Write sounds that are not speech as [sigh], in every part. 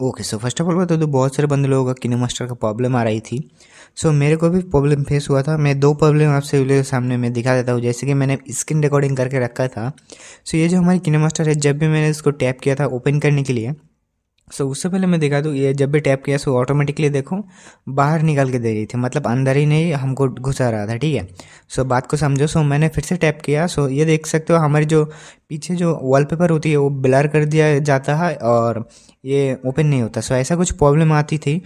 okay so first of all बता दो बहुत सारे बंदे लोगों का किनो मास्टर का प्रॉब्लम आ रही थी सो so, मेरे को भी प्रॉब्लम फेस हुआ था मैं दो प्रॉब्लम आपसे वीडियो के सामने मैं दिखा देता हूँ जैसे कि मैंने स्क्रीन रिकॉर्डिंग करके रखा था सो so, ये जो हमारी किनो मास्टर है जब भी मैंने इसको टैप किया था ओपन करने के लिए सो उससे पहले मैं दिखा दूँ ये जब भी टैप किया सो ऑटोमेटिकली देखो बाहर निकल के दे रही थी मतलब अंदर ही नहीं हमको घुसा रहा था ठीक है सो बात को समझो सो मैंने फिर से टैप किया सो ये देख सकते हो हमारी जो पीछे जो वॉलपेपर होती है वो ब्लर कर दिया जाता है और ये ओपन नहीं होता सो ऐसा कुछ प्रॉब्लम आती थी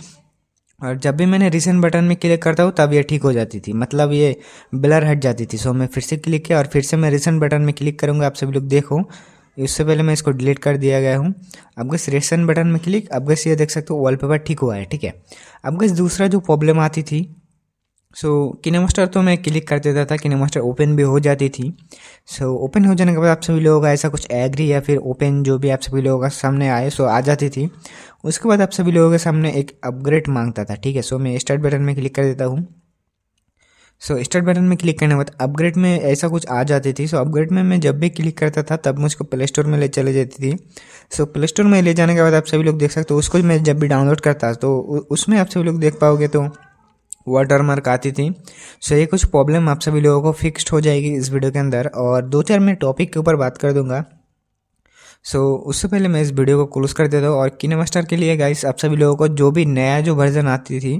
और जब भी मैंने रिसेंट बटन में क्लिक करता हूँ तब ये ठीक हो जाती थी मतलब ये ब्लर हट जाती थी सो मैं फिर से क्लिक किया और फिर से मैं रिसेंट बटन में क्लिक करूँगा आप सभी लोग देखो इससे पहले मैं इसको डिलीट कर दिया गया हूँ अब गस रेशन बटन में क्लिक अब गस ये देख सकते हो वॉलपेपर ठीक हुआ है ठीक है अब गस दूसरा जो प्रॉब्लम आती थी सो किनेमास्टर तो मैं क्लिक कर देता था किनेमास्टर ओपन भी हो जाती थी सो so, ओपन हो जाने के बाद आप सभी लोगों का ऐसा कुछ एग्री या फिर ओपन जो भी आप सभी लोगों का सामने आए सो so आ जाती थी उसके बाद आप सभी लोगों के सामने एक अपग्रेड मांगता था ठीक है सो so, मैं स्टार्ट बटन में क्लिक कर देता हूँ सो स्टार्ट बटन में क्लिक करने के बाद अपग्रेड में ऐसा कुछ आ जाती थी सो so, अपग्रेड में मैं जब भी क्लिक करता था तब मुझको प्ले स्टोर में ले चले जाती थी सो so, प्ले स्टोर में ले जाने के बाद आप सभी लोग देख सकते हो उसको मैं जब भी डाउनलोड करता तो उसमें आप सभी लोग देख पाओगे तो वाटर मार्क आती थी सो so, ये कुछ प्रॉब्लम आप सभी लोगों को फिक्स्ड हो जाएगी इस वीडियो के अंदर और दो चार मैं टॉपिक के ऊपर बात कर दूंगा सो so, उससे पहले मैं इस वीडियो को क्लोज कर देता हूँ और किने मास्टर के लिए गाइस आप सभी लोगों को जो भी नया जो वर्जन आती थी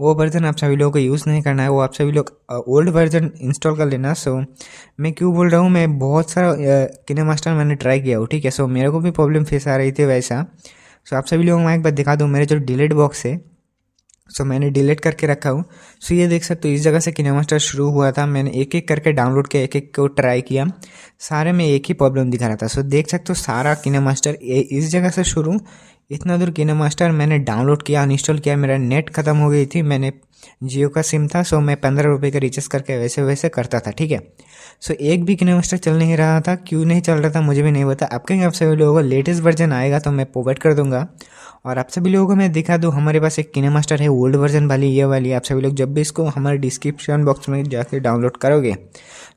वो वर्जन आप सभी लोगों को यूज़ नहीं करना है वो आप सभी लोग ओल्ड वर्जन इंस्टॉल कर लेना सो so, मैं क्यों बोल रहा हूँ मैं बहुत सारा किने मास्टर मैंने ट्राई किया हूँ ठीक है सो so, मेरे को भी प्रॉब्लम फेस आ रही थी वैसा सो so, आप सभी लोगों को मैं एक बार दिखा दूँ मेरे जो डिलीट बॉक्स है सो मैंने डिलीट करके रखा हूँ सो ये देख सकते हो इस जगह से मास्टर शुरू हुआ था मैंने एक एक करके डाउनलोड किया एक एक को ट्राई किया सारे में एक ही प्रॉब्लम दिखा रहा था सो देख सकते हो सारा मास्टर इस जगह से शुरू इतना दूर मास्टर मैंने डाउनलोड किया इंस्टॉल किया मेरा नेट खत्म हो गई थी मैंने जियो का सिम था सो मैं पंद्रह रुपये का रिचार्ज करके वैसे वैसे करता था ठीक है सो एक भी किलोमीटर चल नहीं रहा था क्यों नहीं चल रहा था मुझे भी नहीं पता आपके आप सभी लोगों को लेटेस्ट वर्जन आएगा तो मैं प्रोवाइड कर दूंगा और आप सभी लोगों को मैं दिखा दूँ हमारे पास एक किनेमास्टर है ओल्ड वर्जन वाली ये वाली आप सभी लोग जब भी इसको हमारे डिस्क्रिप्शन बॉक्स में जाकर डाउनलोड करोगे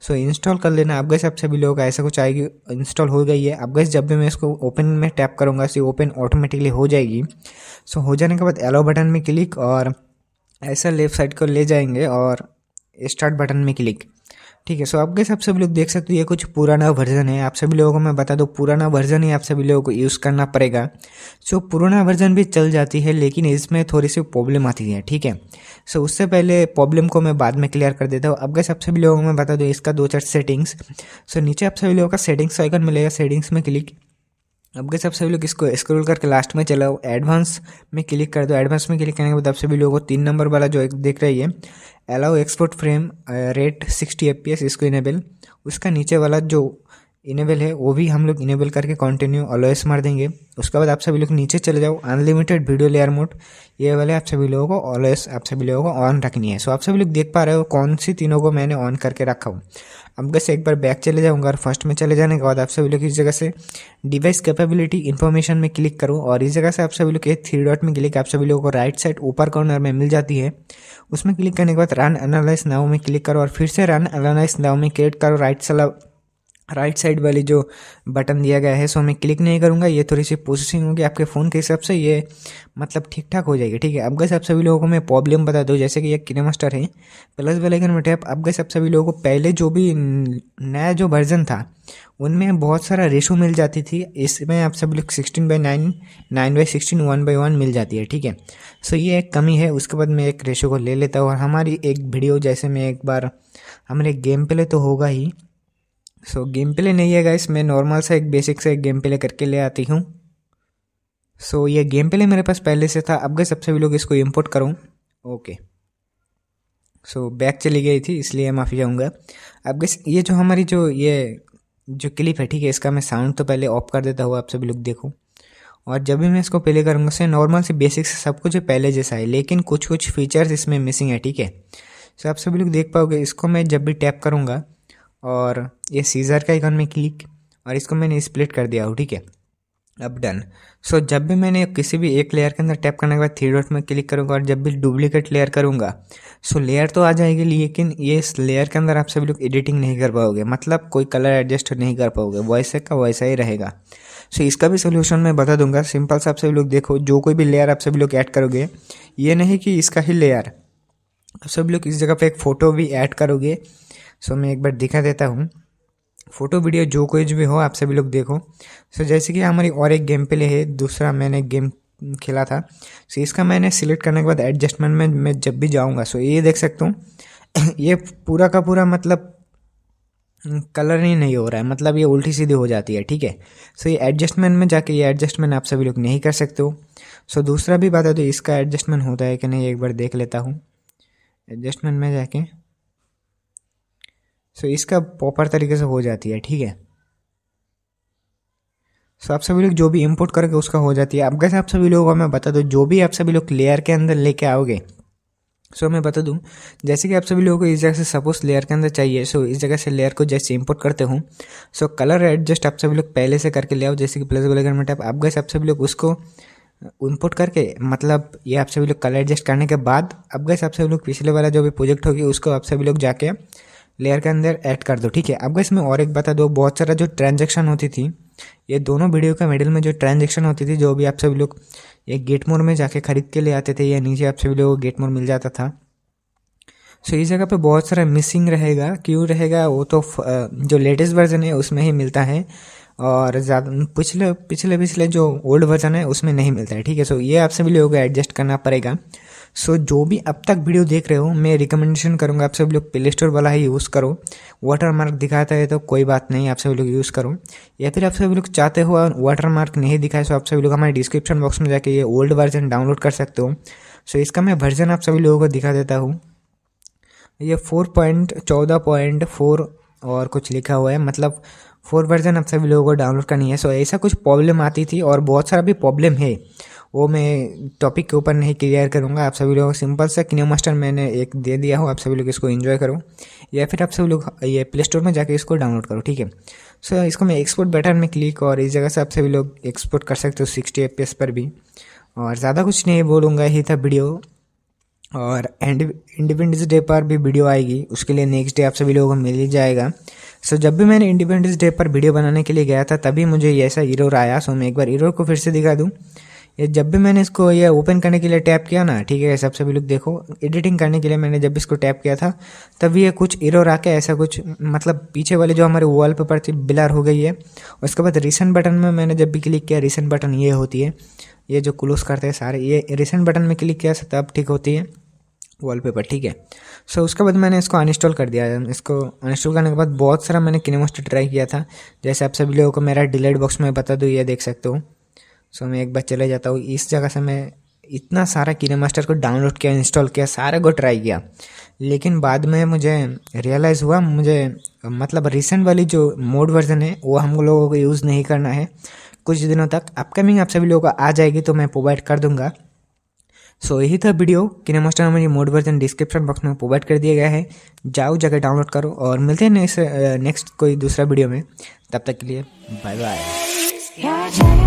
सो इंस्टॉल कर लेना आप गैस आप सभी लोगों का ऐसा कुछ आएगी इंस्टॉल हो गई है आप गैस जब भी मैं इसको ओपन में टैप करूँगा सो ओपन ऑटोमेटिकली हो जाएगी सो हो जाने के बाद एलो बटन में क्लिक और ऐसा लेफ़्ट साइड को ले जाएंगे और स्टार्ट बटन में क्लिक ठीक है सो गैस सब सभी लोग देख सकते हो ये कुछ पुराना वर्जन है आप सभी लोगों को मैं बता दूँ पुराना वर्जन ही आप सभी लोगों को यूज़ करना पड़ेगा सो पुराना वर्जन भी चल जाती है लेकिन इसमें थोड़ी सी प्रॉब्लम आती है ठीक है सो उससे पहले प्रॉब्लम को मैं बाद में क्लियर कर देता हूँ गैस आप सभी लोगों को मैं बता दूँ इसका दो चार सेटिंग्स सो नीचे आप सभी लोगों का सेटिंग्स आइकन मिलेगा सेटिंग्स में क्लिक अब गए सब सभी लोग इसको स्क्रॉल करके लास्ट में चलाओ एडवांस में क्लिक कर दो एडवांस में क्लिक करने के बाद आप सभी लोगों को तीन नंबर वाला जो एक देख रही है allow export frame rate sixty F इसको इनेबल उसका नीचे वाला जो इनेबल है वो भी हम लोग इनेबल करके कंटिन्यू ऑलवेज मार देंगे उसके बाद आप सभी लोग नीचे चले जाओ अनलिमिटेड वीडियो लेयर मोड ये वाले आप सभी लोगों को ऑलवेज आप सभी लोगों को ऑन रखनी है सो आप सभी लोग देख पा रहे हो कौन सी तीनों को मैंने ऑन करके रखा हूँ अब कैसे एक बार बैक चले जाऊँगा और फर्स्ट में चले जाने के बाद आप सभी लोग इस जगह से डिवाइस कैपेबिलिटी इन्फॉर्मेशन में क्लिक करो और इस जगह से आप सभी लोग ये थ्री डॉट में क्लिक आप सभी लोगों को राइट साइड ऊपर कॉर्नर में मिल जाती है उसमें क्लिक करने के बाद रन एनालाइज नाव में क्लिक करो और फिर से रन एनालाइज नाव में क्रिएट करो राइट सला राइट साइड वाली जो बटन दिया गया है सो मैं क्लिक नहीं करूँगा ये थोड़ी सी प्रोसेसिंग होगी आपके फ़ोन के हिसाब से ये मतलब ठीक ठाक हो जाएगी ठीक है अब गए आप सभी लोगों को मैं प्रॉब्लम बता दूँ जैसे कि ये किनेमास्टर है प्लस वाले आइकन में टैप अब गए आप सभी लोगों को पहले जो भी नया जो वर्जन था उनमें बहुत सारा रेशो मिल जाती थी इसमें आप सभी लोग sixteen by nine nine by sixteen one by one मिल जाती है ठीक है सो ये एक कमी है उसके बाद मैं एक रेशो को ले लेता हूँ और हमारी एक वीडियो जैसे मैं एक बार हमारे गेम पे ले तो होगा ही सो so, गेम प्ले नहीं है गाइस मैं नॉर्मल सा एक बेसिक से एक गेम प्ले करके ले आती हूँ सो so, ये गेम प्ले मेरे पास पहले से था अब गए सबसे भी लोग इसको इम्पोर्ट करूँ ओके सो बैक चली गई थी इसलिए माफ़ी जाऊँगा अब गए ये जो हमारी जो ये जो क्लिप है ठीक है इसका मैं साउंड तो पहले ऑफ कर देता हूँ आप सभी लोग देखो और जब भी मैं इसको प्ले करूँगा से नॉर्मल से बेसिक से सब कुछ पहले जैसा है लेकिन कुछ कुछ फीचर्स इसमें मिसिंग है ठीक है सो आप सभी लोग देख पाओगे इसको मैं जब भी टैप करूँगा और ये सीज़र का इकॉन में क्लिक और इसको मैंने स्प्लिट कर दिया हूँ ठीक है अब डन सो so, जब भी मैंने किसी भी एक लेयर के अंदर टैप करने के बाद थ्री डॉट में क्लिक करूँगा और जब भी डुप्लीकेट लेयर करूँगा सो so, लेयर तो आ जाएगी लेकिन ये इस लेयर के अंदर आप सभी लोग एडिटिंग नहीं कर पाओगे मतलब कोई कलर एडजस्ट नहीं कर पाओगे वैसे का वैसा ही रहेगा सो so, इसका भी सोल्यूशन मैं बता दूंगा सिंपल से आप सभी लोग देखो जो कोई भी लेयर आप सभी लोग ऐड करोगे ये नहीं कि इसका ही लेयर आप सभी लोग इस जगह पर एक फ़ोटो भी ऐड करोगे सो मैं एक बार दिखा देता हूँ फोटो वीडियो जो कुछ भी हो आप सभी लोग देखो सो जैसे कि हमारी और एक गेम प्ले है दूसरा मैंने गेम खेला था सो इसका मैंने सिलेक्ट करने के बाद एडजस्टमेंट में मैं जब भी जाऊँगा सो ये देख सकता हूँ [coughs] ये पूरा का पूरा मतलब कलर ही नहीं हो रहा है मतलब ये उल्टी सीधी हो जाती है ठीक है सो ये एडजस्टमेंट में जाके ये एडजस्टमेंट आप सभी लोग नहीं कर सकते हो सो दूसरा भी बात है तो इसका एडजस्टमेंट होता है कि नहीं एक बार देख लेता हूँ एडजस्टमेंट में जाके सो इसका प्रॉपर तरीके से हो जाती है ठीक है सो आप सभी लोग जो भी इम्पोर्ट करके उसका हो जाती है अब कैसे आप सभी लोगों को मैं बता दूँ जो भी आप सभी लोग लेयर के अंदर लेके आओगे सो मैं बता दूँ जैसे कि आप सभी लोगों को इस जगह से सपोज लेयर के अंदर चाहिए सो इस जगह से लेयर को जैसे इंपोर्ट करते हूँ सो कलर एडजस्ट आप सभी लोग पहले से करके ले आओ जैसे कि प्लस वाले में टाइप आप गए आप सभी लोग उसको इम्पोर्ट करके मतलब ये आप सभी लोग कलर एडजस्ट करने के बाद अब गए आप सभी लोग पिछले वाला जो भी प्रोजेक्ट होगी उसको आप सभी लोग जाके लेयर के अंदर ऐड कर दो ठीक है आपको इसमें और एक बता दो बहुत सारा जो ट्रांजेक्शन होती थी ये दोनों वीडियो के मिडिल में जो ट्रांजेक्शन होती थी जो भी आप सभी लोग ये गेट मोर में जाके खरीद के ले आते थे या नीचे आप सभी लोग को गेट मोर मिल जाता था सो इस जगह पे बहुत सारा मिसिंग रहेगा क्यों रहेगा वो तो जो लेटेस्ट वर्जन है उसमें ही मिलता है और ज़्यादा पिछले पिछले पिछले जो ओल्ड वर्जन है उसमें नहीं मिलता है ठीक है सो ये आप सभी लोगों को एडजस्ट करना पड़ेगा सो so, जो भी अब तक वीडियो देख रहे हो मैं रिकमेंडेशन करूँगा आप सब लोग प्ले स्टोर वाला ही यूज़ करो वाटर मार्क दिखाता है तो कोई बात नहीं आप सभी लोग यूज़ करो या फिर आप सभी लोग चाहते हो और वाटर मार्क नहीं दिखाए तो आप सभी लोग हमारे डिस्क्रिप्शन बॉक्स में जाके ये ओल्ड वर्जन डाउनलोड कर सकते हो सो so, इसका मैं वर्जन आप सभी लोगों को दिखा देता हूँ ये फोर पॉइंट चौदह पॉइंट फोर और कुछ लिखा हुआ है मतलब फोर वर्जन आप सभी लोगों को डाउनलोड करनी है सो so, ऐसा कुछ प्रॉब्लम आती थी और बहुत सारा भी प्रॉब्लम है वो मैं टॉपिक के ऊपर नहीं क्लियर करूँगा आप सभी लोग सिंपल सा किनो मास्टर मैंने एक दे दिया हो आप सभी लोग इसको इन्जॉय करो या फिर आप सभी लोग ये प्ले स्टोर में जाकर इसको डाउनलोड करो ठीक है सो इसको मैं एक्सपोर्ट बटन में क्लिक और इस जगह से आप सभी लोग एक्सपोर्ट कर सकते हो सिक्सटी एफ पर भी और ज़्यादा कुछ नहीं बोलूँगा ही था वीडियो और इंडिपेंडेंस डे पर भी वीडियो आएगी उसके लिए नेक्स्ट डे आप सभी लोगों को मिल जाएगा सो जब भी मैंने इंडिपेंडेंस डे पर वीडियो बनाने के लिए गया था तभी मुझे ऐसा इरोर आया सो मैं एक बार इरोर को फिर से दिखा दूँ ये जब भी मैंने इसको ये ओपन करने के लिए टैप किया ना ठीक है सबसे भी लुक देखो एडिटिंग करने के लिए मैंने जब इसको टैप किया था तब ये कुछ इरोर आके ऐसा कुछ मतलब पीछे वाले जो हमारे वॉल पेपर थी ब्लर हो गई है उसके बाद रिसेंट बटन में मैंने जब भी क्लिक किया रिसेंट बटन ये होती है ये जो क्लोज करते हैं सारे ये रिसेंट बटन में क्लिक किया तब ठीक होती है वॉलपेपर ठीक है सो so, उसके बाद मैंने इसको अनइंस्टॉल कर दिया इसको अनइंस्टॉल करने के बाद बहुत सारा मैंने किनेमोस्ट ट्राई किया था जैसे आप सभी लोगों को मेरा डिलेट बॉक्स में बता दो ये देख सकते हो सो मैं एक बार चले जाता हूँ इस जगह से मैं इतना सारा किने मास्टर को डाउनलोड किया इंस्टॉल किया सारे को ट्राई किया लेकिन बाद में मुझे रियलाइज़ हुआ मुझे मतलब रिसेंट वाली जो मोड वर्जन है वो हम लोगों को यूज़ नहीं करना है कुछ दिनों तक अपकमिंग आप सभी लोगों को आ जाएगी तो मैं प्रोवाइड कर दूंगा सो यही था वीडियो किने मास्टर हमारी मोड वर्जन डिस्क्रिप्शन बॉक्स में प्रोवाइड कर दिया गया है जाओ जाकर डाउनलोड करो और मिलते हैं नेक्स्ट नेक्स्ट uh, कोई दूसरा वीडियो में तब तक के लिए बाय बाय